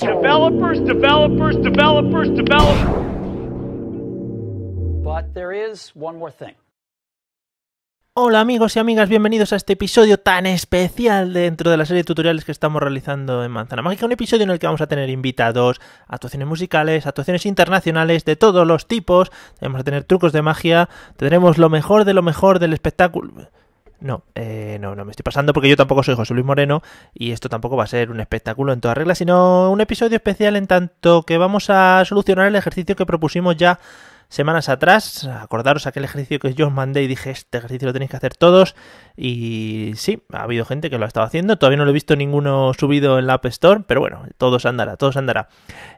Developers, developers, developers, developers. But there is one more thing. Hola amigos y amigas, bienvenidos a este episodio tan especial dentro de la serie de tutoriales que estamos realizando en Manzana Mágica, un episodio en el que vamos a tener invitados, actuaciones musicales, actuaciones internacionales de todos los tipos, vamos a tener trucos de magia, tendremos lo mejor de lo mejor del espectáculo. No, eh, no, no me estoy pasando porque yo tampoco soy José Luis Moreno y esto tampoco va a ser un espectáculo en toda regla, sino un episodio especial en tanto que vamos a solucionar el ejercicio que propusimos ya semanas atrás. Acordaros aquel ejercicio que yo os mandé y dije, este ejercicio lo tenéis que hacer todos. Y sí, ha habido gente que lo ha estado haciendo. Todavía no lo he visto ninguno subido en la App Store, pero bueno, todos andará, todos andará.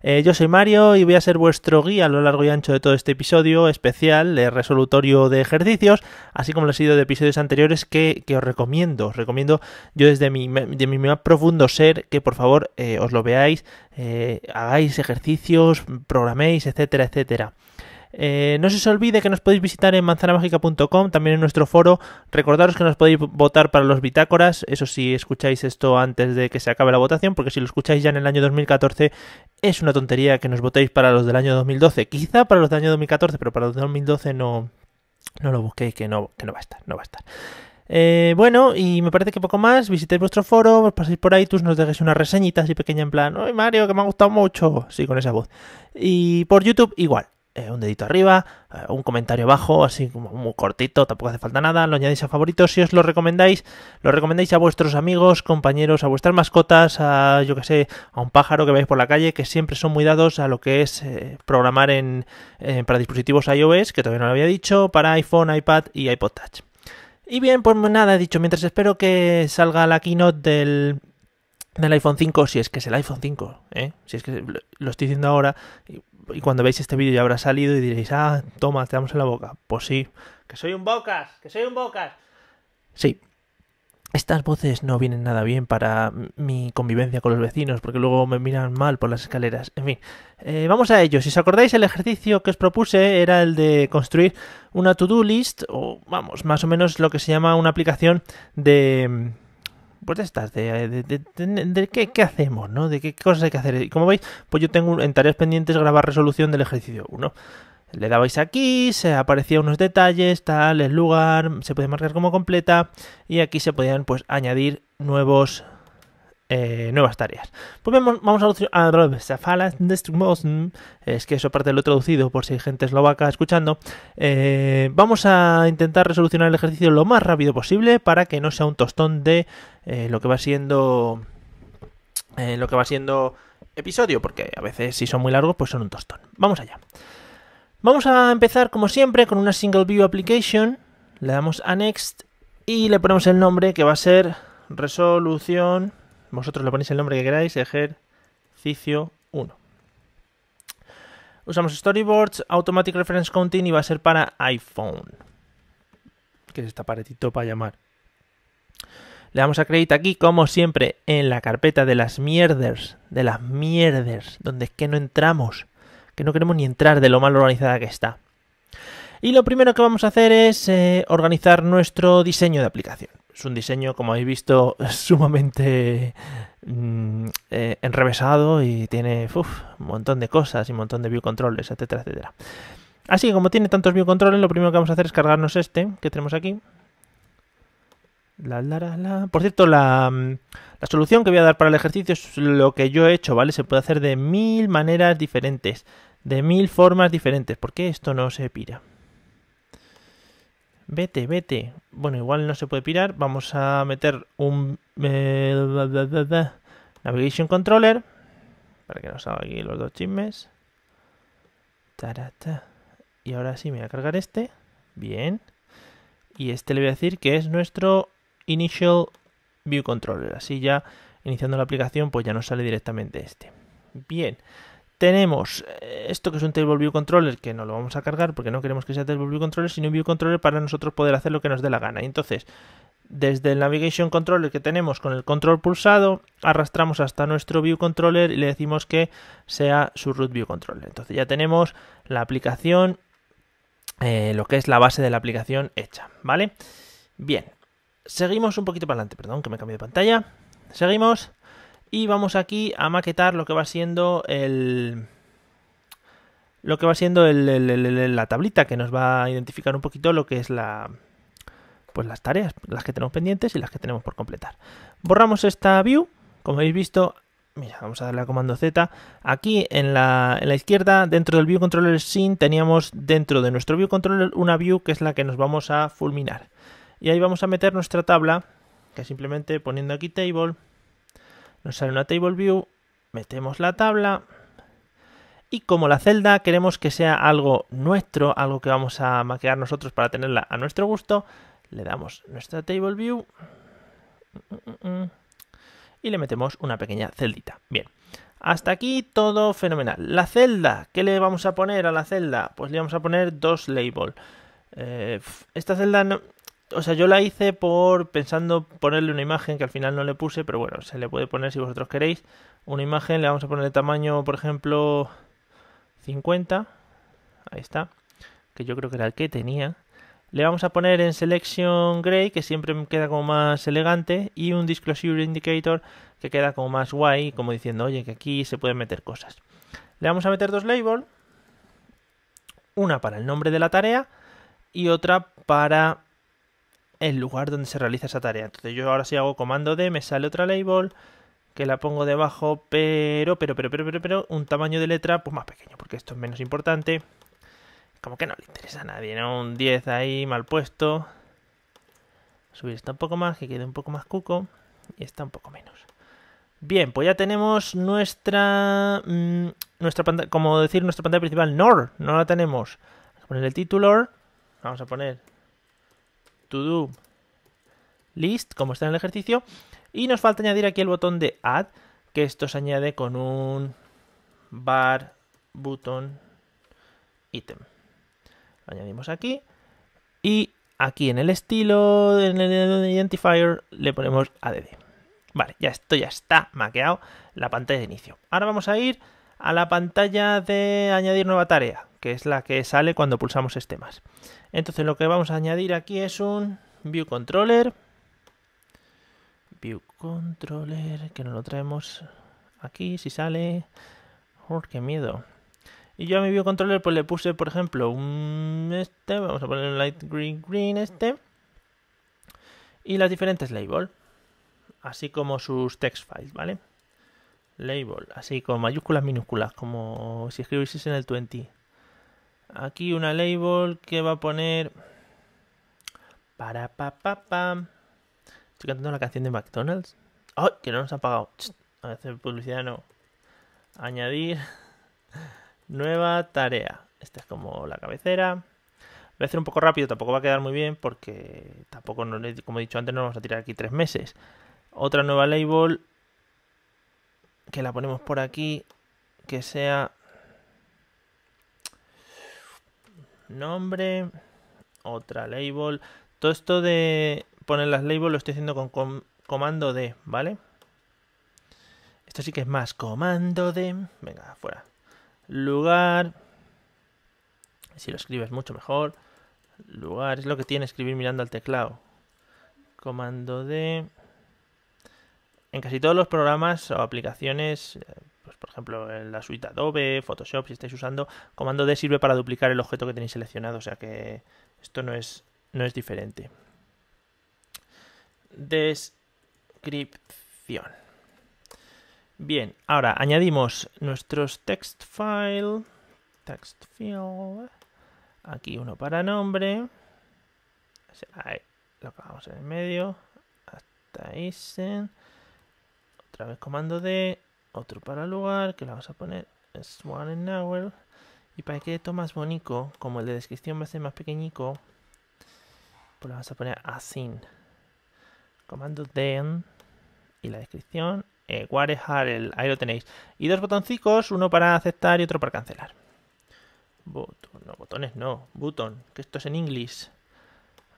Eh, yo soy Mario y voy a ser vuestro guía a lo largo y ancho de todo este episodio especial de resolutorio de ejercicios, así como lo he sido de episodios anteriores que, os recomiendo. Os recomiendo yo desde mi, de mi más profundo ser que por favor eh, os lo veáis, eh, hagáis ejercicios, programéis, etcétera, etcétera. Eh, no se os olvide que nos podéis visitar en manzanamagica.com, también en nuestro foro. Recordaros que nos podéis votar para los bitácoras, eso sí, escucháis esto antes de que se acabe la votación, porque si lo escucháis ya en el año 2014 es una tontería que nos votéis para los del año 2012. Quizá para los del año 2014, pero para los del 2012 no, no lo busquéis, que no, no va a estar, no va a estar. Eh, bueno, y me parece que poco más. Visitéis vuestro foro, os paséis por iTunes, nos dejéis una reseñita así pequeña en plan, ¡Ay Mario, que me ha gustado mucho! Sí, con esa voz. Y por YouTube igual. Eh, un dedito arriba, eh, un comentario abajo, así como muy cortito, tampoco hace falta nada, lo añadís a favoritos si os lo recomendáis, lo recomendáis a vuestros amigos, compañeros, a vuestras mascotas, a yo qué sé, a un pájaro que veáis por la calle, que siempre son muy dados a lo que es eh, programar en, para dispositivos iOS, que todavía no lo había dicho, para iPhone, iPad y iPod Touch. Y bien, pues nada, he dicho, mientras espero que salga la keynote del del iPhone 5, si es que es el iPhone 5, si es que lo estoy diciendo ahora, y cuando veis este vídeo ya habrá salido y diréis, ah, toma, te damos en la boca. Pues sí, que soy un bocas, que soy un bocas. Sí, estas voces no vienen nada bien para mi convivencia con los vecinos, porque luego me miran mal por las escaleras. En fin, eh, vamos a ello. Si os acordáis, el ejercicio que os propuse era el de construir una to-do list, o vamos, más o menos lo que se llama una aplicación de pues de, de, de, qué, hacemos, De qué cosas hay que hacer. Y como veis, pues yo tengo en tareas pendientes grabar resolución del ejercicio 1. Le dabais aquí, se aparecían unos detalles, tal, el lugar, se puede marcar como completa y aquí se podían pues añadir nuevos eh, nuevas tareas. Pues vamos a Es que eso aparte lo he traducido por si hay gente eslovaca escuchando. Eh, vamos a intentar resolucionar el ejercicio lo más rápido posible para que no sea un tostón de eh, lo que va siendo. lo que va siendo episodio, porque a veces si son muy largos, pues son un tostón. Vamos allá. Vamos a empezar, como siempre, con una single view application. Le damos a Next y le ponemos el nombre que va a ser resolución vosotros le ponéis el nombre que queráis, ejercicio 1. Usamos Storyboards, Automatic Reference Counting y va a ser para iPhone. Que es este aparatito para llamar. Le damos a Create aquí, como siempre, en la carpeta de las mierders. De las mierders, donde es que no entramos. Que no queremos ni entrar de lo mal organizada que está. Y lo primero que vamos a hacer es eh, organizar nuestro diseño de aplicación. Es un diseño, como habéis visto, sumamente mm, eh, enrevesado y tiene un montón de cosas y un montón de view controls, etcétera, etcétera. Así que como tiene tantos view lo primero que vamos a hacer es cargarnos este que tenemos aquí. La, Por cierto, mm, la, solución que voy a dar para el ejercicio es lo que yo he hecho, ¿vale? Se puede hacer de mil maneras diferentes, de mil formas diferentes. ¿Por qué esto no se pira? Vete, vete. Bueno, igual no se puede pirar. Vamos a meter un eh, Navigation Controller. Para que nos haga aquí los dos chismes. Tarata. Y ahora sí me voy a cargar este. Bien. Y este le voy a decir que es nuestro Initial View Controller. Así ya iniciando la aplicación pues ya nos sale directamente este. Bien tenemos eh, esto que es un table view controller que no lo vamos a cargar porque no queremos que sea table view controller sino un view controller para nosotros poder hacer lo que nos dé la gana entonces desde el navigation controller que tenemos con el control pulsado arrastramos hasta nuestro view controller y le decimos que sea su root view controller entonces ya tenemos la aplicación eh, lo que es la base de la aplicación hecha vale bien seguimos un poquito para adelante perdón que me cambié de pantalla seguimos y vamos aquí a maquetar lo que va siendo el... Lo que va siendo la tablita que nos va a identificar un poquito lo que es la... Pues las tareas, las que tenemos pendientes y las que tenemos por completar. Borramos esta view. Como habéis visto, mira, vamos a darle a comando Z. Aquí en la, en la, izquierda, dentro del View Controller Sin, teníamos dentro de nuestro View Controller una view que es la que nos vamos a fulminar. Y ahí vamos a meter nuestra tabla, que simplemente poniendo aquí Table, nos sale una table view, metemos la tabla y como la celda queremos que sea algo nuestro, algo que vamos a maquear nosotros para tenerla a nuestro gusto, le damos nuestra table view y le metemos una pequeña celdita. Bien, hasta aquí todo fenomenal. La celda, ¿qué le vamos a poner a la celda? Pues le vamos a poner dos label. Eh, esta celda no, o sea, yo la hice por pensando ponerle una imagen que al final no le puse, pero bueno, se le puede poner si vosotros queréis. Una imagen, le vamos a poner de tamaño, por ejemplo, 50. Ahí está. Que yo creo que era el que tenía. Le vamos a poner en Selection Gray, que siempre queda como más elegante, y un Disclosure Indicator, que queda como más guay, como diciendo, oye, que aquí se pueden meter cosas. Le vamos a meter dos labels, una para el nombre de la tarea y otra para el lugar donde se realiza esa tarea. Entonces yo ahora si hago comando D, me sale otra label, que la pongo debajo, pero, pero, pero, pero, pero, pero, un tamaño de letra pues más pequeño, porque esto es menos importante. Como que no le interesa a nadie, ¿no? Un 10 ahí mal puesto. Subir está un poco más, que quede un poco más cuco. Y está un poco menos. Bien, pues ya tenemos nuestra... Mm, nuestra como decir, nuestra pantalla principal, NOR. No la tenemos. Vamos a poner el título. Vamos a poner to do list, como está en el ejercicio. Y nos falta añadir aquí el botón de add, que esto se añade con un bar button item. añadimos aquí. Y aquí en el estilo, en el identifier, le ponemos add. Vale, ya esto ya está maqueado la pantalla de inicio. Ahora vamos a ir a la pantalla de añadir nueva tarea que es la que sale cuando pulsamos este más. Entonces lo que vamos a añadir aquí es un view controller. View controller, que no lo traemos aquí, si sale. Oh, qué miedo. Y yo a mi view controller pues le puse, por ejemplo, un este, vamos a poner un light green green este. Y las diferentes labels, así como sus text files, ¿vale? Label, así con mayúsculas, minúsculas, como si escribiese en el 20. Aquí una label que va a poner. Para pa pa Estoy cantando la canción de McDonald's. ¡Ay! que no nos ha pagado. A veces publicidad no. Añadir. Nueva tarea. Esta es como la cabecera. Voy a hacer un poco rápido, tampoco va a quedar muy bien porque tampoco, como he dicho antes, no vamos a tirar aquí tres meses. Otra nueva label que la ponemos por aquí, que sea nombre, otra label. Todo esto de poner las labels lo estoy haciendo con comando D, ¿vale? Esto sí que es más comando D. Venga, fuera. Lugar. Si lo escribes mucho mejor. Lugar, es lo que tiene escribir mirando al teclado. Comando D. En casi todos los programas o aplicaciones eh, pues, por ejemplo, en la suite Adobe, Photoshop, si estáis usando, comando D sirve para duplicar el objeto que tenéis seleccionado, o sea que esto no es, no es diferente. Descripción. Bien, ahora añadimos nuestros text file, text field, aquí uno para nombre, lo acabamos en el medio, hasta ahí, otra vez comando D, otro para lugar, que lo vamos a poner Swan and Hour. Y para que quede más bonito, como el de descripción va a ser más pequeñico, pues lo vamos a poner así. Comando then y la descripción. Eh, el ahí lo tenéis. Y dos botoncicos, uno para aceptar y otro para cancelar. no, botones no, button, que esto es en inglés.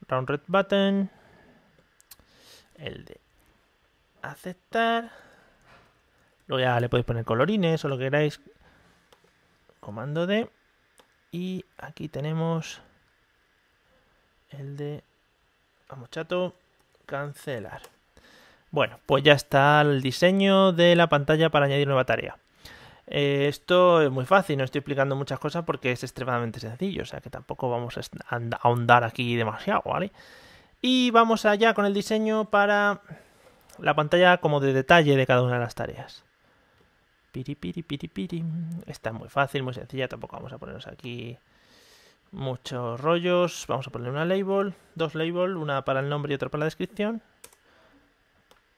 Round red button. El de aceptar Luego ya le podéis poner colorines o lo que queráis. Comando D. Y aquí tenemos el de... a chato. Cancelar. Bueno, pues ya está el diseño de la pantalla para añadir nueva tarea. Eh, esto es muy fácil, no estoy explicando muchas cosas porque es extremadamente sencillo, o sea que tampoco vamos a ahondar aquí demasiado, ¿vale? Y vamos allá con el diseño para la pantalla como de detalle de cada una de las tareas. Piri, piri, piri, piri. Está muy fácil, muy sencilla. Tampoco vamos a ponernos aquí muchos rollos. Vamos a poner una label, dos label, una para el nombre y otra para la descripción.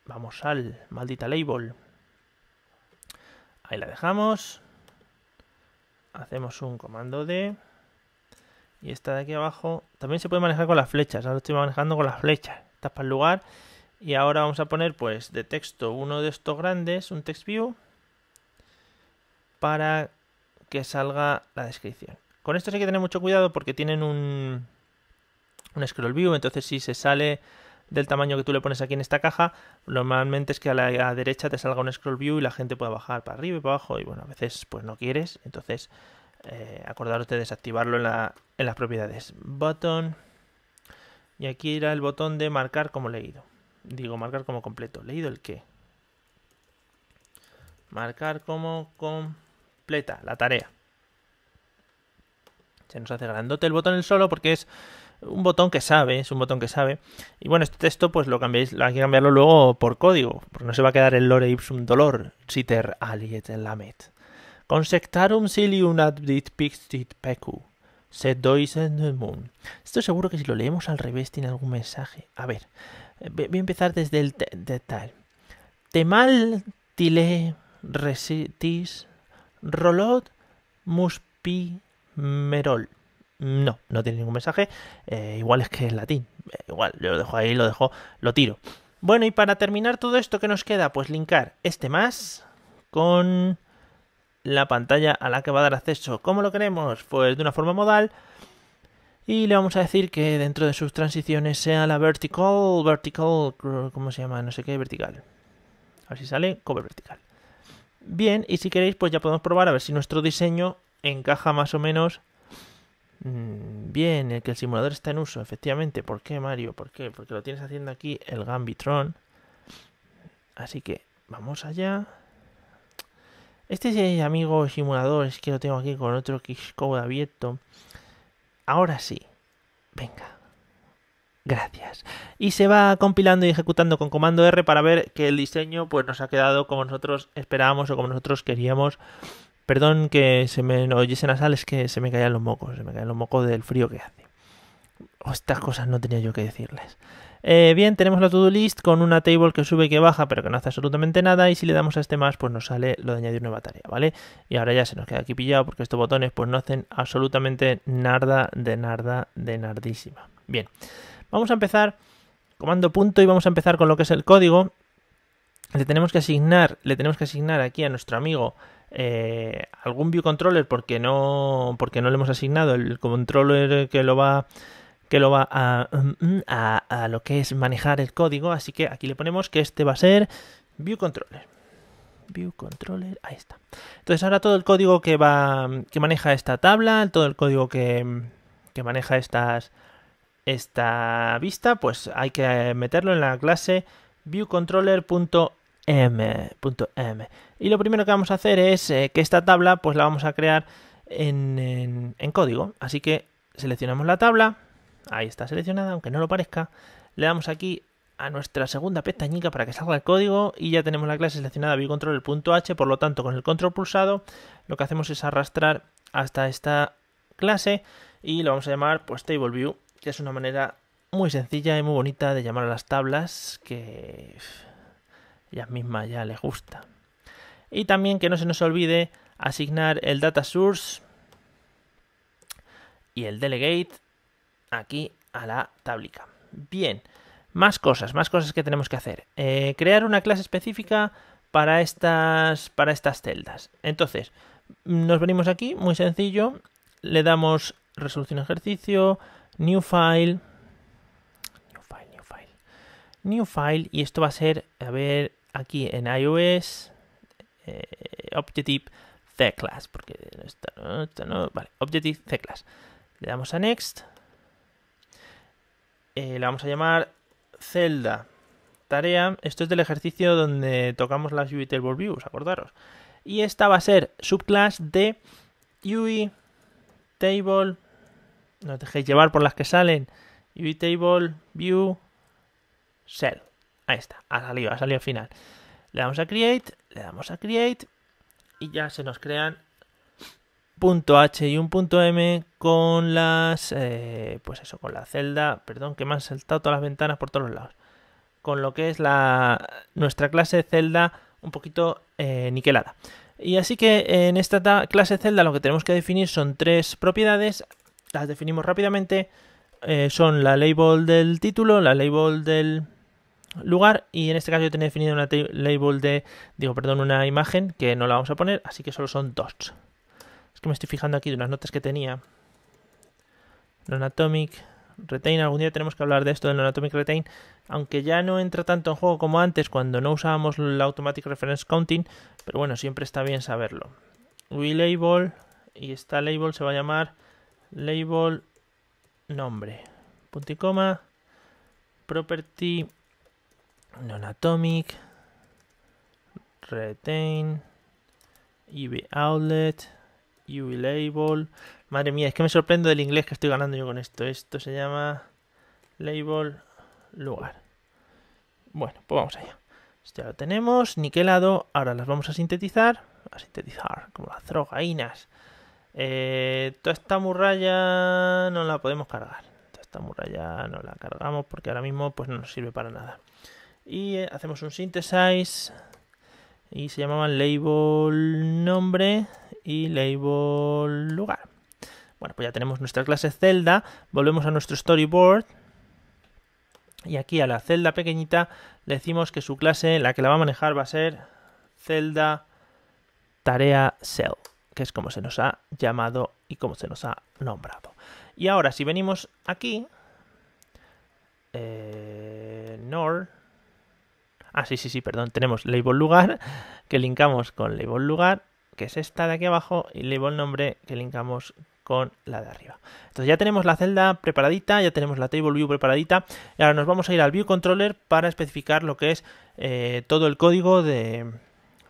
Vamos al maldita label. Ahí la dejamos. Hacemos un comando de... Y esta de aquí abajo también se puede manejar con las flechas. Ahora lo estoy manejando con las flechas. para el lugar. Y ahora vamos a poner pues de texto uno de estos grandes, un text view para que salga la descripción. Con esto hay que tener mucho cuidado porque tienen un, scroll view, entonces si se sale del tamaño que tú le pones aquí en esta caja, normalmente es que a la derecha te salga un scroll view y la gente pueda bajar para arriba y para abajo y bueno, a veces pues no quieres, entonces eh, acordaros de desactivarlo en, las propiedades. Button y aquí era el botón de marcar como leído. Digo, marcar como completo. ¿Leído el qué? Marcar como completo la tarea. Se nos hace grandote el botón el solo porque es un botón que sabe, es un botón que sabe. Y bueno, este texto pues lo cambiáis, hay que cambiarlo luego por código, porque no se va a quedar el lore ipsum dolor, citer aliet lamet. Consectarum silium pix pixit pecu, sed dois moon. Esto seguro que si lo leemos al revés tiene algún mensaje. A ver, eh, voy a empezar desde el detalle. Temal tile resitis Rolot Muspimerol. No, no tiene ningún mensaje. Eh, igual es que es latín. Eh, igual, yo lo dejo ahí, lo dejo, lo tiro. Bueno, y para terminar todo esto, que nos queda? Pues linkar este más con la pantalla a la que va a dar acceso. como lo queremos? Pues de una forma modal. Y le vamos a decir que dentro de sus transiciones sea la vertical, vertical, ¿cómo se llama? No sé qué, vertical. A ver si sale, cover vertical bien y si queréis pues ya podemos probar a ver si nuestro diseño encaja más o menos mm, bien, el que el simulador está en uso, efectivamente. ¿Por qué, Mario? ¿Por qué? Porque lo tienes haciendo aquí el Gambitron. Así que vamos allá. Este es amigo simulador es que lo tengo aquí con otro Xcode abierto. Ahora sí. Venga. Gracias. Y se va compilando y ejecutando con comando R para ver que el diseño pues, nos ha quedado como nosotros esperábamos o como nosotros queríamos. Perdón que se me oyesen a sales que se me caían los mocos, se me caían los mocos del frío que hace. O oh, estas cosas no tenía yo que decirles. Eh, bien, tenemos la to-do list con una table que sube y que baja, pero que no hace absolutamente nada. Y si le damos a este más, pues nos sale lo de añadir nueva tarea, ¿vale? Y ahora ya se nos queda aquí pillado porque estos botones pues no hacen absolutamente nada de nada de nardísima. Bien. Vamos a empezar comando punto y vamos a empezar con lo que es el código. Le tenemos que asignar, le tenemos que asignar aquí a nuestro amigo eh, algún view controller porque no, porque no le hemos asignado el controller que lo va que lo va a, a, lo que es manejar el código, así que aquí le ponemos que este va a ser view controller. View controller, ahí está. Entonces ahora todo el código que va que maneja esta tabla, todo el código que, que maneja estas esta vista, pues hay que meterlo en la clase viewController.m. Y lo primero que vamos a hacer es eh, que esta tabla pues la vamos a crear en, código. Así que seleccionamos la tabla, ahí está seleccionada, aunque no lo parezca. Le damos aquí a nuestra segunda pestañica para que salga el código y ya tenemos la clase seleccionada viewController.h, por lo tanto con el control pulsado lo que hacemos es arrastrar hasta esta clase y lo vamos a llamar pues TableView que es una manera muy sencilla y muy bonita de llamar a las tablas que ya misma ya le gusta. Y también que no se nos olvide asignar el data source y el delegate aquí a la tablica. Bien, más cosas, más cosas que tenemos que hacer. Eh, crear una clase específica para estas, para estas celdas. Entonces, nos venimos aquí, muy sencillo, le damos resolución ejercicio, new file, new file, new file, y esto va a ser, a ver, aquí en iOS, eh, Objective C Class, porque esta no, esta no, vale, Objective C Class. Le damos a Next, eh, la vamos a llamar celda tarea. Esto es del ejercicio donde tocamos las UI Table Views, acordaros. Y esta va a ser subclass de UI Table nos dejéis llevar por las que salen. table, View, cell Ahí está, ha salido, ha salido al final. Le damos a Create, le damos a Create y ya se nos crean punto h y un punto m con las eh, pues eso con la celda perdón que me han saltado todas las ventanas por todos los lados con lo que es la nuestra clase celda un poquito eh, niquelada y así que en esta clase celda lo que tenemos que definir son tres propiedades las definimos rápidamente. Eh, son la label del título, la label del lugar y en este caso yo tenía definido una label de, digo, perdón, una imagen que no la vamos a poner, así que solo son dos Es que me estoy fijando aquí de unas notas que tenía. Nonatomic retain, algún día tenemos que hablar de esto del Nonatomic retain, aunque ya no entra tanto en juego como antes cuando no usábamos la automatic reference counting, pero bueno, siempre está bien saberlo. We label y esta label se va a llamar label nombre punto y coma property non-atomic retain EV outlet UV label madre mía es que me sorprendo del inglés que estoy ganando yo con esto esto se llama label lugar bueno pues vamos allá ya lo tenemos niquelado ahora las vamos a sintetizar a sintetizar como las drogainas eh, toda esta muralla no la podemos cargar. Toda esta muralla no la cargamos porque ahora mismo pues, no nos sirve para nada. Y eh, hacemos un synthesize. Y se llamaban label nombre y label lugar. Bueno, pues ya tenemos nuestra clase celda. Volvemos a nuestro storyboard. Y aquí a la celda pequeñita le decimos que su clase, la que la va a manejar, va a ser celda tarea cell que es como se nos ha llamado y como se nos ha nombrado. Y ahora, si venimos aquí, eh, nor, ah, sí, sí, sí, perdón, tenemos label lugar, que linkamos con label lugar, que es esta de aquí abajo, y label nombre, que linkamos con la de arriba. Entonces ya tenemos la celda preparadita, ya tenemos la table view preparadita, y ahora nos vamos a ir al view controller para especificar lo que es eh, todo el código de,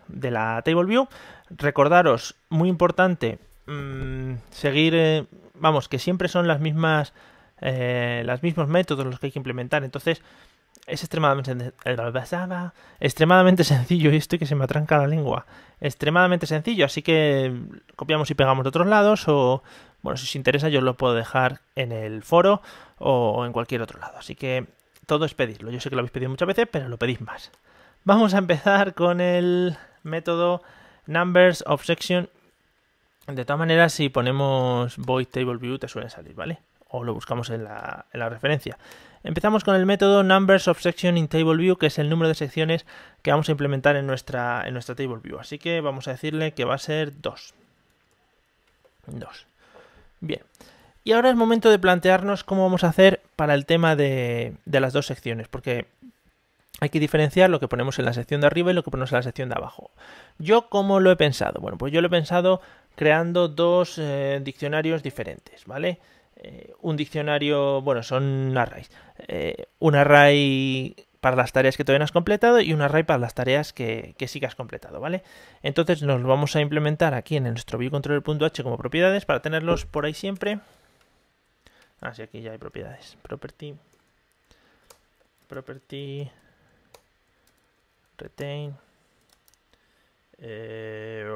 de la table view Recordaros, muy importante, mm, seguir, eh, vamos, que siempre son las mismas, eh, los mismos métodos los que hay que implementar. Entonces, es extremadamente, eh, extremadamente sencillo, y estoy que se me atranca la lengua, extremadamente sencillo, así que copiamos y pegamos de otros lados o, bueno, si os interesa yo os lo puedo dejar en el foro o en cualquier otro lado, así que todo es pedirlo, yo sé que lo habéis pedido muchas veces, pero lo pedís más. Vamos a empezar con el método Numbers of Section. De todas maneras, si ponemos Void Table View te suelen salir, ¿vale? O lo buscamos en la, referencia. Empezamos con el método Numbers of Section in Table View, que es el número de secciones que vamos a implementar en nuestra, en nuestra Table View. Así que vamos a decirle que va a ser 2. 2. Bien. Y ahora es momento de plantearnos cómo vamos a hacer para el tema de las dos secciones, porque hay que diferenciar lo que ponemos en la sección de arriba y lo que ponemos en la sección de abajo. ¿Yo cómo lo he pensado? Bueno, pues yo lo he pensado creando dos eh, diccionarios diferentes, ¿vale? Eh, un diccionario, bueno, son arrays. Eh, un array para las tareas que todavía no has completado y un array para las tareas que, sí que has completado, ¿vale? Entonces nos lo vamos a implementar aquí en nuestro viewcontroller.h como propiedades para tenerlos por ahí siempre. Así ah, aquí ya hay propiedades. Property. Property retain eh,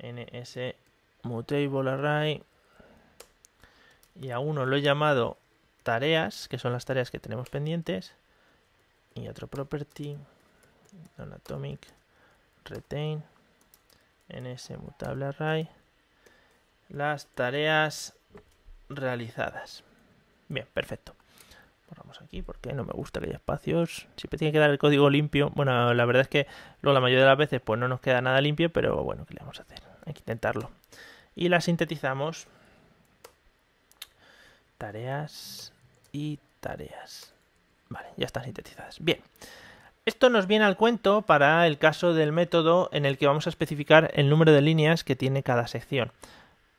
ns mutable array y a uno lo he llamado tareas que son las tareas que tenemos pendientes y otro property non retain ns mutable array las tareas realizadas bien perfecto Borramos aquí porque no me gusta que haya espacios. Siempre tiene que dar el código limpio. Bueno, la verdad es que la mayoría de las veces pues no nos queda nada limpio, pero bueno, ¿qué le vamos a hacer? Hay que intentarlo. Y la sintetizamos. Tareas y tareas. Vale, ya están sintetizadas. Bien. Esto nos viene al cuento para el caso del método en el que vamos a especificar el número de líneas que tiene cada sección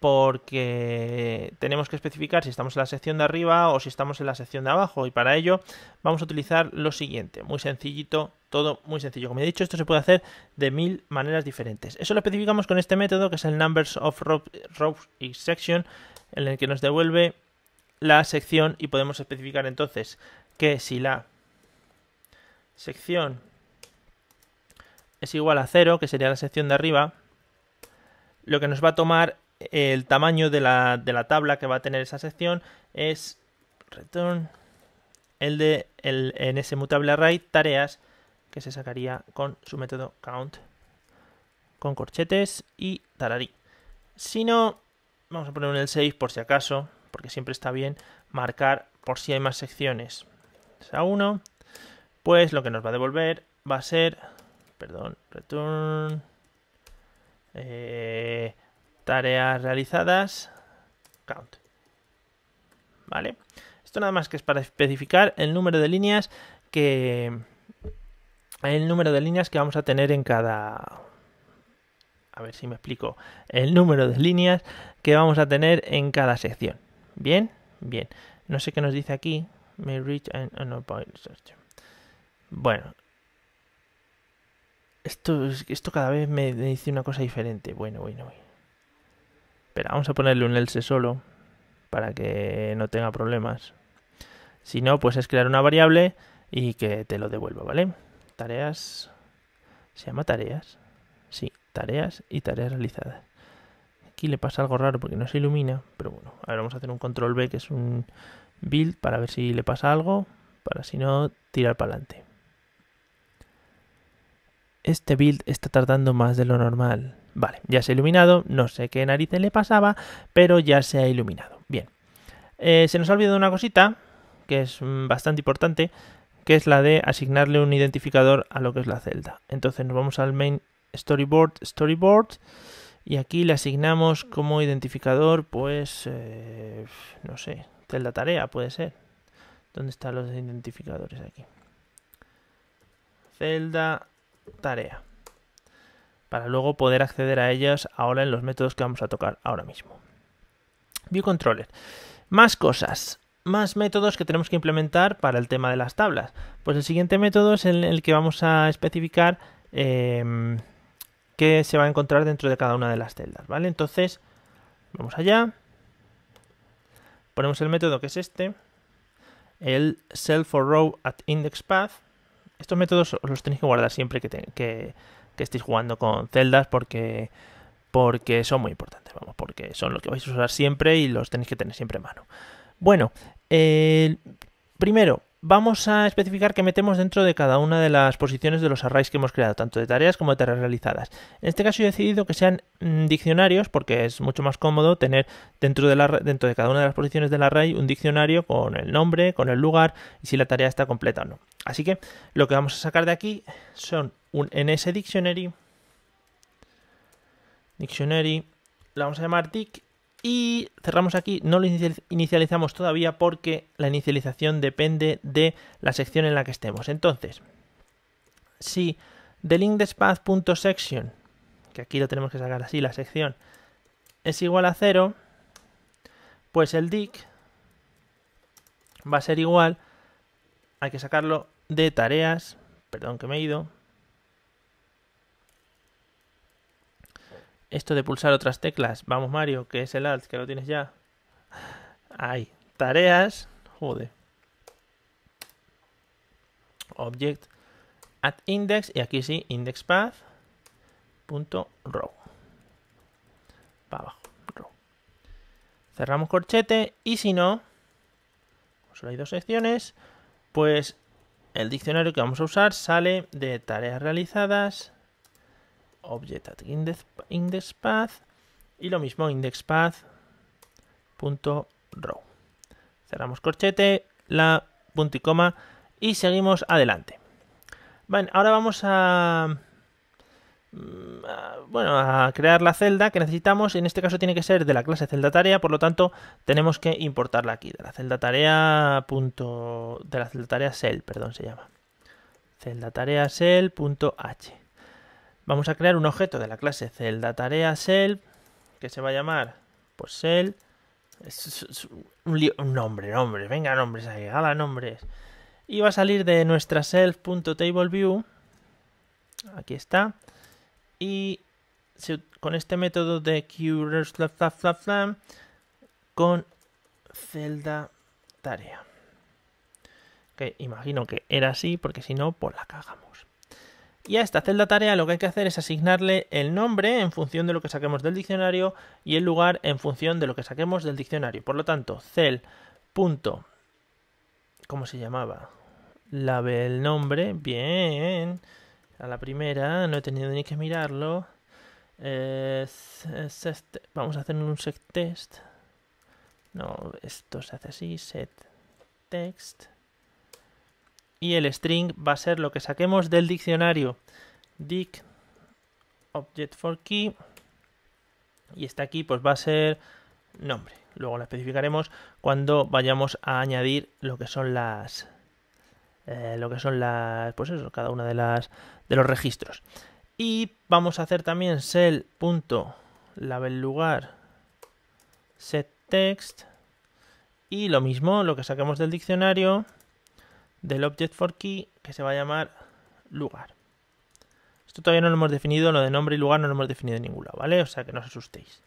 porque tenemos que especificar si estamos en la sección de arriba o si estamos en la sección de abajo y para ello vamos a utilizar lo siguiente, muy sencillito, todo muy sencillo. Como he dicho, esto se puede hacer de mil maneras diferentes. Eso lo especificamos con este método que es el numbers of rows y section en el que nos devuelve la sección y podemos especificar entonces que si la sección es igual a 0, que sería la sección de arriba, lo que nos va a tomar el tamaño de la, tabla que va a tener esa sección es return el de en ese mutable array tareas que se sacaría con su método count con corchetes y tararí. Si no, vamos a poner un el 6 por si acaso, porque siempre está bien marcar por si hay más secciones. a 1, pues lo que nos va a devolver va a ser, perdón, return, eh, Tareas realizadas. Count. ¿Vale? Esto nada más que es para especificar el número de líneas que... El número de líneas que vamos a tener en cada... A ver si me explico. El número de líneas que vamos a tener en cada sección. ¿Bien? Bien. No sé qué nos dice aquí. May reach Bueno, esto, esto cada vez me dice una cosa diferente. Bueno, bueno, bueno. Espera, vamos a ponerle un else solo para que no tenga problemas. Si no, pues es crear una variable y que te lo devuelva, ¿vale? Tareas. ¿Se llama tareas? Sí, tareas y tareas realizadas. Aquí le pasa algo raro porque no se ilumina, pero bueno. Ahora vamos a hacer un control B que es un build para ver si le pasa algo, para si no tirar para adelante. Este build está tardando más de lo normal. Vale, ya se ha iluminado, no sé qué narices le pasaba, pero ya se ha iluminado. Bien. Eh, se nos ha olvidado una cosita, que es mm, bastante importante, que es la de asignarle un identificador a lo que es la celda. Entonces nos vamos al main storyboard, storyboard, y aquí le asignamos como identificador, pues, eh, no sé, celda tarea puede ser. ¿Dónde están los identificadores aquí? Celda tarea para luego poder acceder a ellas ahora en los métodos que vamos a tocar ahora mismo. ViewController. Más cosas, más métodos que tenemos que implementar para el tema de las tablas. Pues el siguiente método es en el que vamos a especificar eh, qué se va a encontrar dentro de cada una de las celdas, ¿vale? Entonces, vamos allá. Ponemos el método que es este, el cell for row at index path. Estos métodos los tenéis que guardar siempre que, que que estéis jugando con celdas porque, porque son muy importantes, vamos, porque son los que vais a usar siempre y los tenéis que tener siempre en mano. Bueno, eh, primero, vamos a especificar que metemos dentro de cada una de las posiciones de los arrays que hemos creado, tanto de tareas como de tareas realizadas. En este caso he decidido que sean mm, diccionarios porque es mucho más cómodo tener dentro de, dentro de cada una de las posiciones del array un diccionario con el nombre, con el lugar y si la tarea está completa o no. Así que lo que vamos a sacar de aquí son en ese Dictionary. Dictionary, la vamos a llamar dic Y cerramos aquí, no lo inicializamos todavía porque la inicialización depende de la sección en la que estemos. Entonces, si the link que aquí lo tenemos que sacar así, la sección, es igual a cero pues el dic va a ser igual, hay que sacarlo de tareas, perdón que me he ido, esto de pulsar otras teclas. Vamos, Mario, que es el alt, que lo tienes ya. hay tareas. jode. Object at index. Y aquí sí, index path. Punto row. Para abajo. Row. Cerramos corchete. Y si no, solo hay dos secciones, pues el diccionario que vamos a usar sale de tareas realizadas object at index, path y lo mismo index path row. Cerramos corchete, la punto y coma y seguimos adelante. ahora vamos mm, a, bueno, a crear la celda que necesitamos. En este caso tiene que ser de la clase celda tarea, por lo tanto tenemos que importarla aquí, de la celda tarea punto, de la celda tarea cell, perdón, se llama. Celda tarea Vamos a crear un objeto de la clase celda tarea self que se va a llamar pues self es, un, nombre, nombre, venga nombres ahí, gala nombres. Y va a salir de nuestra self.tableview. Aquí está. Y con este método de curers con celda tarea. Que imagino que era así, porque si no, pues la cagamos. Y a esta celda tarea lo que hay que hacer es asignarle el nombre en función de lo que saquemos del diccionario y el lugar en función de lo que saquemos del diccionario. Por lo tanto, cel. ¿Cómo se llamaba? La el nombre. Bien. A la primera, no he tenido ni que mirarlo. Eh, este, vamos a hacer un set test. No, esto se hace así, set text y el string va a ser lo que saquemos del diccionario dic object for key y está aquí pues va a ser nombre luego lo especificaremos cuando vayamos a añadir lo que son las eh, lo que son las pues eso cada una de las de los registros y vamos a hacer también cell punto label lugar set text y lo mismo lo que saquemos del diccionario del object for key que se va a llamar lugar. Esto todavía no lo hemos definido, lo de nombre y lugar no lo hemos definido en ningún lado, ¿vale? O sea que no os asustéis.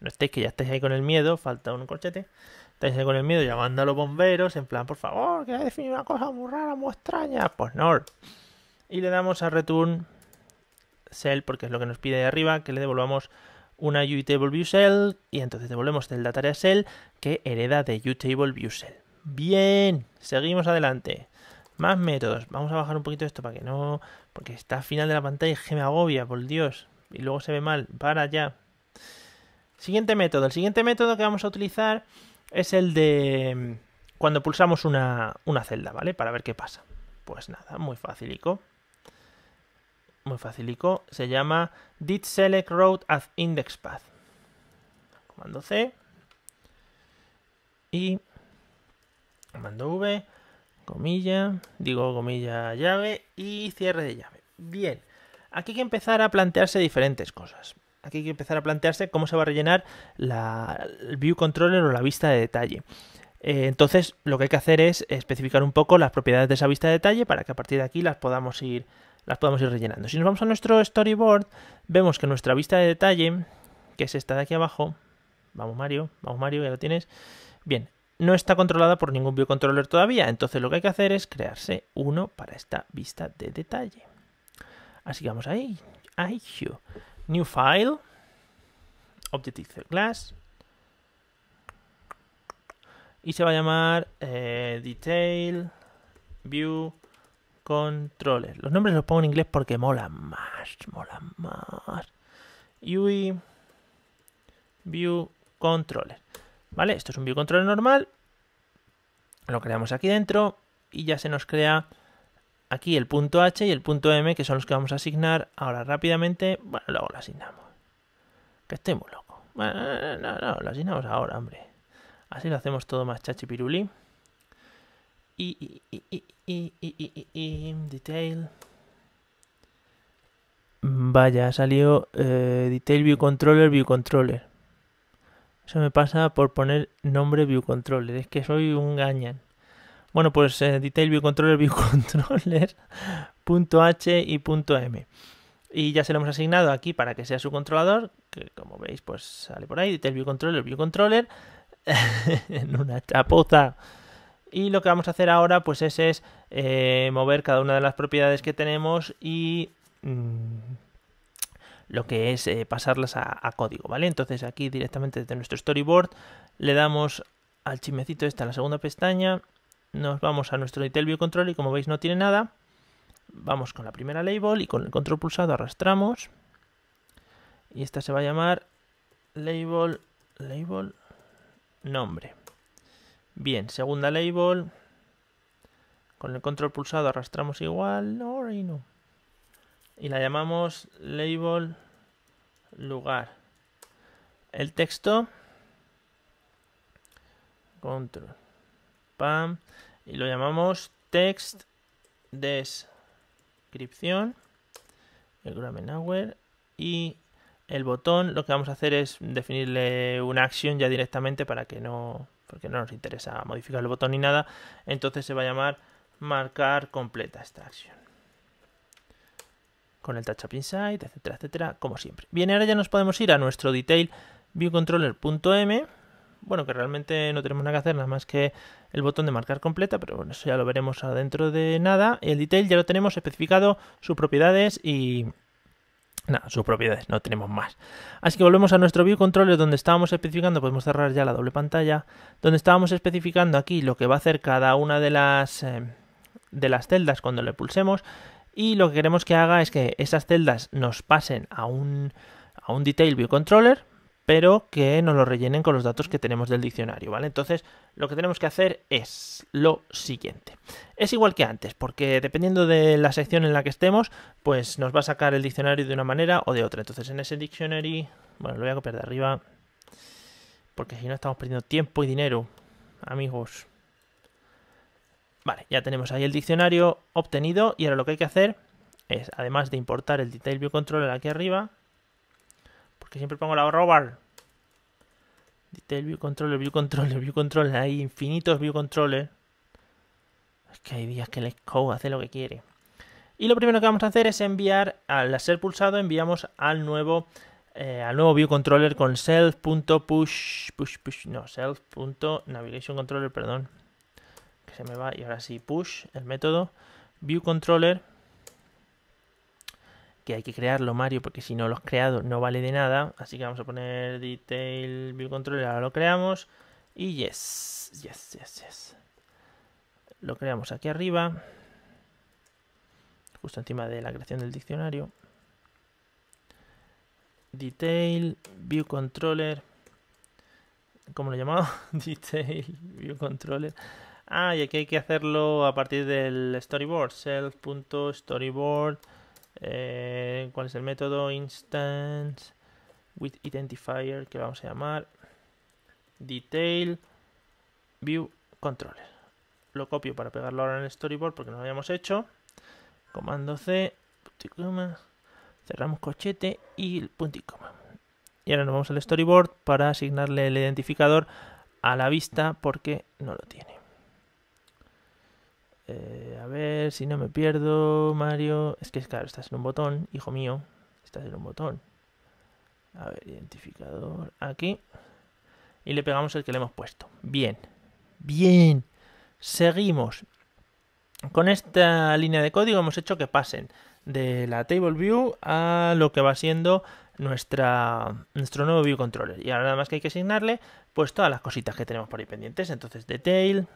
No estéis que ya estáis ahí con el miedo, falta un corchete. Estáis ahí con el miedo llamando a los bomberos, en plan, por favor, que ha definido una cosa muy rara, muy extraña. Pues no. Y le damos a return cell, porque es lo que nos pide de arriba, que le devolvamos una uTable cell y entonces devolvemos el data cell que hereda de uTable cell. Bien, seguimos adelante. Más métodos. Vamos a bajar un poquito esto para que no... Porque está al final de la pantalla que me agobia, por Dios. Y luego se ve mal. Para ya. Siguiente método. El siguiente método que vamos a utilizar es el de mm, cuando pulsamos una, una celda, ¿vale? Para ver qué pasa. Pues nada, muy facilico. Muy facilico. Se llama did select road as index path. Comando C. Y Comando V, comilla, digo comilla llave y cierre de llave. Bien, aquí hay que empezar a plantearse diferentes cosas. Aquí hay que empezar a plantearse cómo se va a rellenar la, el view controller o la vista de detalle. Eh, entonces, lo que hay que hacer es especificar un poco las propiedades de esa vista de detalle para que a partir de aquí las podamos ir, las podamos ir rellenando. Si nos vamos a nuestro storyboard, vemos que nuestra vista de detalle, que es esta de aquí abajo, vamos Mario, vamos Mario, ya lo tienes. Bien, no está controlada por ningún controller todavía, entonces lo que hay que hacer es crearse uno para esta vista de detalle. Así que vamos ahí, new file, Objective Class, y se va a llamar eh, Detail View Controller. Los nombres los pongo en inglés porque mola más, mola más. UI View Controller. ¿Vale? Esto es un view controller normal. Lo creamos aquí dentro y ya se nos crea aquí el punto H y el punto M, que son los que vamos a asignar ahora rápidamente. Bueno, luego lo asignamos. Que estemos locos. loco. no, no, lo asignamos ahora, hombre. Así lo hacemos todo más chachipiruli. Y, y, y, y, y, y, y, detail. Vaya, ha salido eh, detail view controller, view controller. Se me pasa por poner nombre ViewController, Es que soy un gañan. Bueno, pues DetailViewController, eh, detail view y M. Y ya se lo hemos asignado aquí para que sea su controlador, que como veis, pues sale por ahí, detail ViewController, controller, en una chapuza! Y lo que vamos a hacer ahora, pues es, es eh, mover cada una de las propiedades que tenemos y... Mm, lo que es eh, pasarlas a, código, ¿vale? Entonces aquí directamente desde nuestro storyboard le damos al chimecito esta, la segunda pestaña, nos vamos a nuestro detail view control y como veis no tiene nada, vamos con la primera label y con el control pulsado arrastramos y esta se va a llamar label, label, nombre. Bien, segunda label, con el control pulsado arrastramos igual, no, no y la llamamos label lugar. El texto control pam y lo llamamos text descripción el Gramenauer y el botón lo que vamos a hacer es definirle una acción ya directamente para que no porque no nos interesa modificar el botón ni nada entonces se va a llamar marcar completa esta acción con el touch up inside, etcétera, etcétera, como siempre. Bien, ahora ya nos podemos ir a nuestro detail viewcontroller.m. Bueno, que realmente no tenemos nada que hacer nada más que el botón de marcar completa, pero bueno, eso ya lo veremos adentro de nada. El detail ya lo tenemos especificado, sus propiedades y, Nada, sus propiedades, no tenemos más. Así que volvemos a nuestro view controller donde estábamos especificando, podemos cerrar ya la doble pantalla, donde estábamos especificando aquí lo que va a hacer cada una de las, eh, de las celdas cuando le pulsemos y lo que queremos que haga es que esas celdas nos pasen a un, a un detail view controller, pero que nos lo rellenen con los datos que tenemos del diccionario, ¿vale? Entonces, lo que tenemos que hacer es lo siguiente. Es igual que antes, porque dependiendo de la sección en la que estemos, pues nos va a sacar el diccionario de una manera o de otra. Entonces, en ese diccionario, bueno, lo voy a copiar de arriba, porque si no estamos perdiendo tiempo y dinero, amigos. Vale, ya tenemos ahí el diccionario obtenido y ahora lo que hay que hacer es, además de importar el Detail View Controller aquí arriba, porque siempre pongo la robar, Detail View Controller, View Controller, View Controller, hay infinitos View Controller. Es que hay días que el Go hace lo que quiere. Y lo primero que vamos a hacer es enviar, al ser pulsado, enviamos al nuevo, eh, al nuevo View Controller con self.push, push, push, no, self.navigationController, controller, perdón se me va y ahora sí push el método view controller que hay que crearlo Mario porque si no lo has creado no vale de nada así que vamos a poner detail view controller ahora lo creamos y yes yes yes yes lo creamos aquí arriba justo encima de la creación del diccionario detail view controller ¿cómo lo he llamado? detail view controller Ah, y aquí hay que hacerlo a partir del storyboard. Self.storyboard. Eh, ¿Cuál es el método? Instance with identifier que vamos a llamar. Detail view controller. Lo copio para pegarlo ahora en el storyboard porque no lo habíamos hecho. Comando C. Cerramos cochete y el punto y coma. Y ahora nos vamos al storyboard para asignarle el identificador a la vista porque no lo tiene. Eh, a ver si no me pierdo, Mario. Es que, claro, estás en un botón, hijo mío. Estás en un botón. A ver, identificador aquí. Y le pegamos el que le hemos puesto. Bien. Bien. Seguimos. Con esta línea de código hemos hecho que pasen de la table view a lo que va siendo nuestra, nuestro nuevo view controller. Y ahora nada más que hay que asignarle pues todas las cositas que tenemos por ahí pendientes. Entonces detail,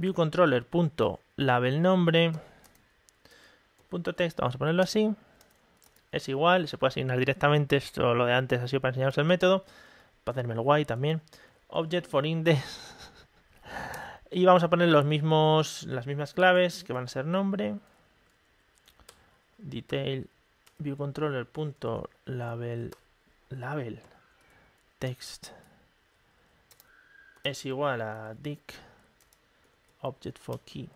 viewController.labelNombre.text vamos a ponerlo así es igual, se puede asignar directamente esto lo de antes ha sido para enseñaros el método para hacerme el guay también object for index y vamos a poner los mismos las mismas claves que van a ser nombre detail viewController.label label text es igual a dic object for key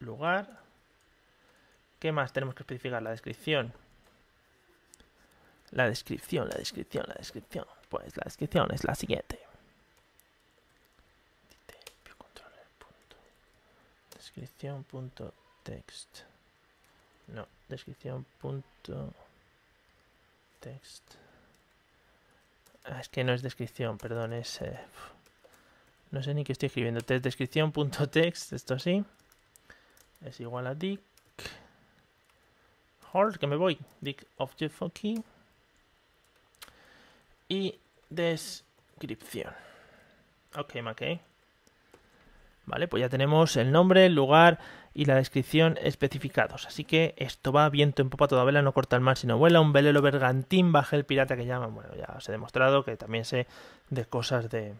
lugar ¿qué más tenemos que especificar? la descripción la descripción, la descripción, la descripción pues la descripción es la siguiente descripción.text no, punto text ah, es que no es descripción, perdón, es... Eh, no sé ni qué estoy escribiendo. Test esto así. Es igual a dick. Hold, que me voy. Dick object key. Y descripción. Ok, ok. Eh. Vale, pues ya tenemos el nombre, el lugar y la descripción especificados. Así que esto va viento en popa toda vela, no corta el mar sino vuela. Un velero bergantín baja el pirata que llama. Bueno, ya os he demostrado que también sé de cosas de,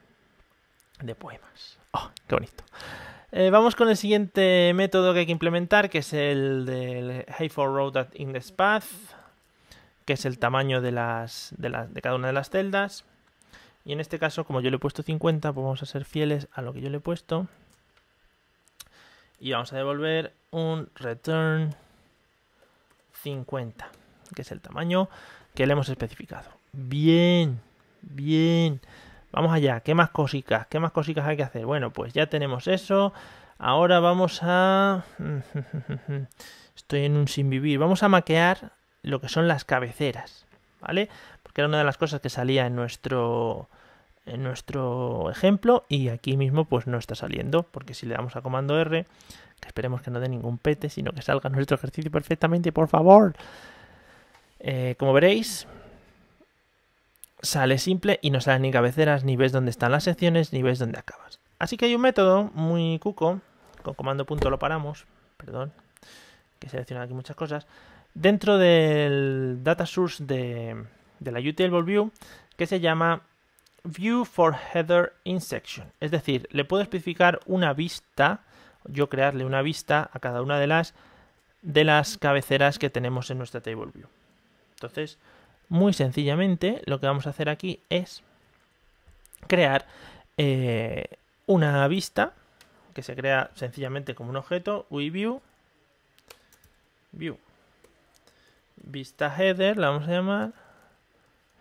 de poemas. ¡Oh, qué bonito! Eh, vamos con el siguiente método que hay que implementar, que es el del Hey for Road Path, que es el tamaño de, las, de, las, de cada una de las celdas. Y en este caso, como yo le he puesto 50, pues vamos a ser fieles a lo que yo le he puesto. Y vamos a devolver un return 50, que es el tamaño que le hemos especificado. Bien, bien. Vamos allá, ¿qué más cositas? ¿Qué más cositas hay que hacer? Bueno, pues ya tenemos eso. Ahora vamos a... Estoy en un sin vivir. Vamos a maquear lo que son las cabeceras, ¿vale? Porque era una de las cosas que salía en nuestro en nuestro ejemplo y aquí mismo pues no está saliendo porque si le damos a comando R que esperemos que no dé ningún pete sino que salga nuestro ejercicio perfectamente por favor eh, como veréis sale simple y no sales ni cabeceras, ni ves dónde están las secciones, ni ves dónde acabas. Así que hay un método muy cuco, con comando punto lo paramos, perdón, que selecciona aquí muchas cosas, dentro del data source de, la uTableView View, que se llama View for Header in Section. Es decir, le puedo especificar una vista, yo crearle una vista a cada una de las, de las cabeceras que tenemos en nuestra Table View. Entonces, muy sencillamente lo que vamos a hacer aquí es crear eh, una vista que se crea sencillamente como un objeto, UIView View, vista header, la vamos a llamar,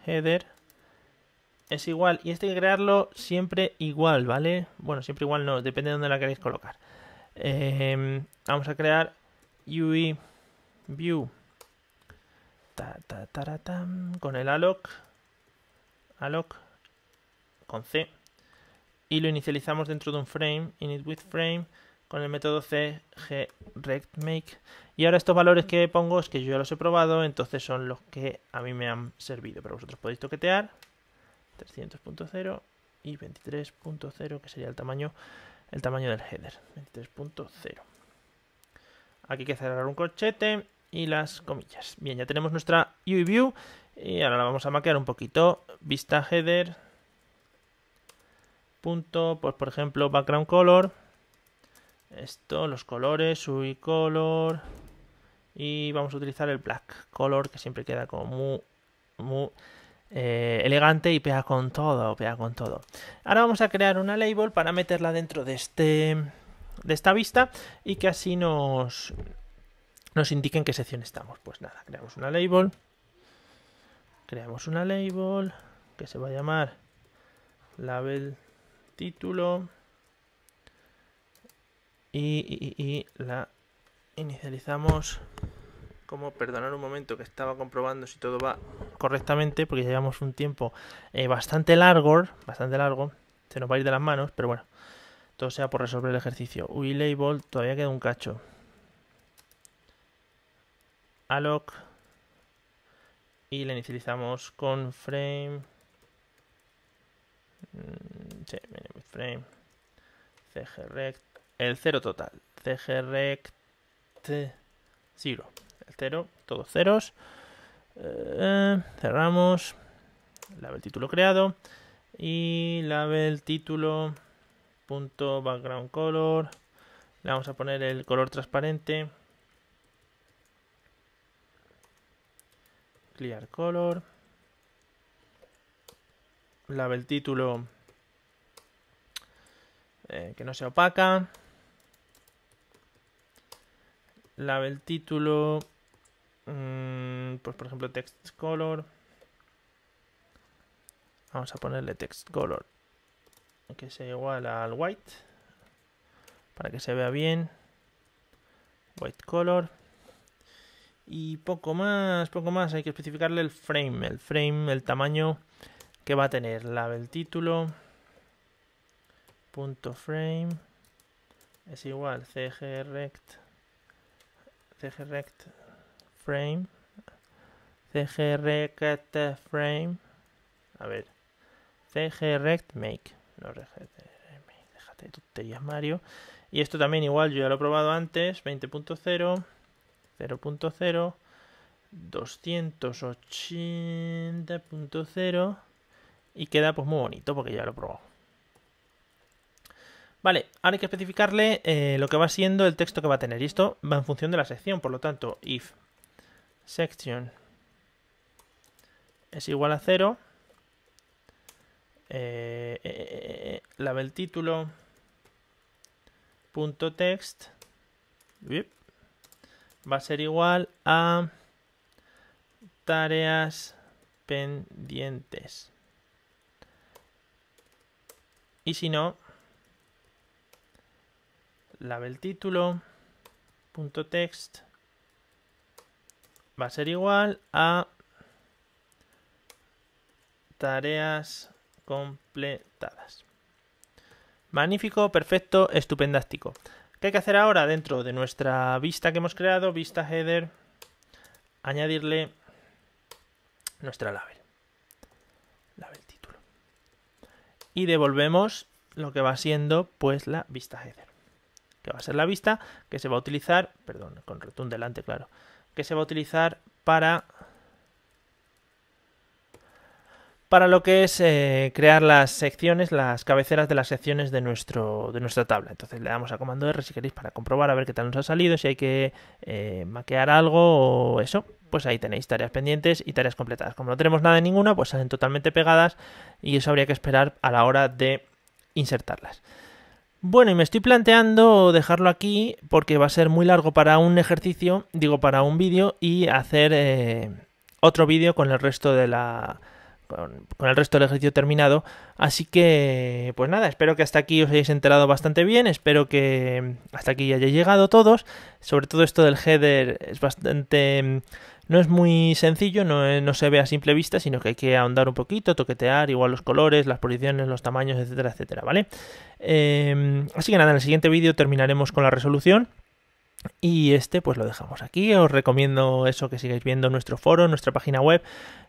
header, es igual, y este hay que crearlo siempre igual, ¿vale? Bueno, siempre igual no, depende de dónde la queréis colocar. Eh, vamos a crear UI e view con el alloc, alloc con C y lo inicializamos dentro de un frame, init with frame, con el método c make Y ahora estos valores que pongo es que yo ya los he probado, entonces son los que a mí me han servido. Pero vosotros podéis toquetear 300.0 y 23.0, que sería el tamaño, el tamaño del header. 23.0. Aquí hay que cerrar un corchete y las comillas. Bien, ya tenemos nuestra UI e View y ahora la vamos a maquear un poquito. Vista header. Punto, pues por ejemplo, background color. Esto, los colores, UI color. Y vamos a utilizar el black color que siempre queda como muy, muy eh, elegante y pega con todo, pega con todo. Ahora vamos a crear una label para meterla dentro de este de esta vista y que así nos nos indique en qué sección estamos. Pues nada, creamos una label. Creamos una label que se va a llamar label título y, la inicializamos como perdonar un momento que estaba comprobando si todo va correctamente porque llevamos un tiempo eh, bastante largo bastante largo se nos va a ir de las manos pero bueno todo sea por resolver el ejercicio UI label todavía queda un cacho alloc y le inicializamos con frame mm, frame cgrect el cero total cgrect 0 el cero todos ceros eh, cerramos label título creado y label título punto background color le vamos a poner el color transparente Clear color. Label título eh, que no sea opaca. Label título, mm, pues por ejemplo text color. Vamos a ponerle text color que sea igual al white para que se vea bien. White color. Y poco más, poco más. Hay que especificarle el frame. El frame, el tamaño que va a tener. La título. Punto frame. Es igual. CGRect. CGRect frame. CGRect frame. A ver. CGRect make. No Déjate de tonterías, Mario. Y esto también igual, yo ya lo he probado antes. 20.0. 0.0, 280.0 y queda pues muy bonito porque ya lo he Vale, ahora hay que especificarle eh, lo que va siendo el texto que va a tener. Y esto va en función de la sección, por lo tanto, if section es igual a 0, eh, eh, eh título punto text, va a ser igual a tareas pendientes. Y si no, label título, punto text, va a ser igual a tareas completadas. Magnífico, perfecto, estupendástico. ¿Qué hay que hacer ahora? Dentro de nuestra vista que hemos creado, vista header, añadirle nuestra label. Label título. Y devolvemos lo que va siendo pues la vista header. Que va a ser la vista que se va a utilizar, perdón, con retún delante, claro, que se va a utilizar para para lo que es eh, crear las secciones, las cabeceras de las secciones de, nuestro, de nuestra tabla. Entonces le damos a comando R si queréis para comprobar a ver qué tal nos ha salido, si hay que eh, maquear algo o eso. Pues ahí tenéis tareas pendientes y tareas completadas. Como no tenemos nada de ninguna, pues salen totalmente pegadas y eso habría que esperar a la hora de insertarlas. Bueno, y me estoy planteando dejarlo aquí porque va a ser muy largo para un ejercicio, digo para un vídeo y hacer eh, otro vídeo con el resto de la con, el resto del ejercicio terminado. Así que, pues nada, espero que hasta aquí os hayáis enterado bastante bien, espero que mm, hasta aquí hayáis llegado todos. Sobre todo esto del header es bastante... Mm, no es muy sencillo, eh, no, se ve a simple vista, sino que hay que ahondar un poquito, toquetear, igual los colores, las posiciones, los tamaños, etcétera, etcétera, ¿vale? Eh, mm, así que nada, en el siguiente vídeo terminaremos con la resolución. Y este pues lo dejamos aquí. Os recomiendo eso que sigáis viendo nuestro foro, nuestra página web.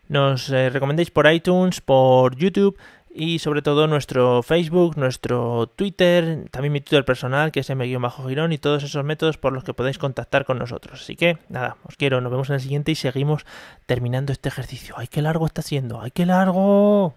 Nos eh, recomendéis por iTunes, por YouTube y sobre todo nuestro Facebook, nuestro Twitter, también mi Twitter personal que es m-girón y todos esos métodos por los que podéis contactar con nosotros. Así que nada, os quiero, nos vemos en el siguiente y seguimos terminando este ejercicio. ¡Ay, qué largo está siendo! ¡Ay, qué largo!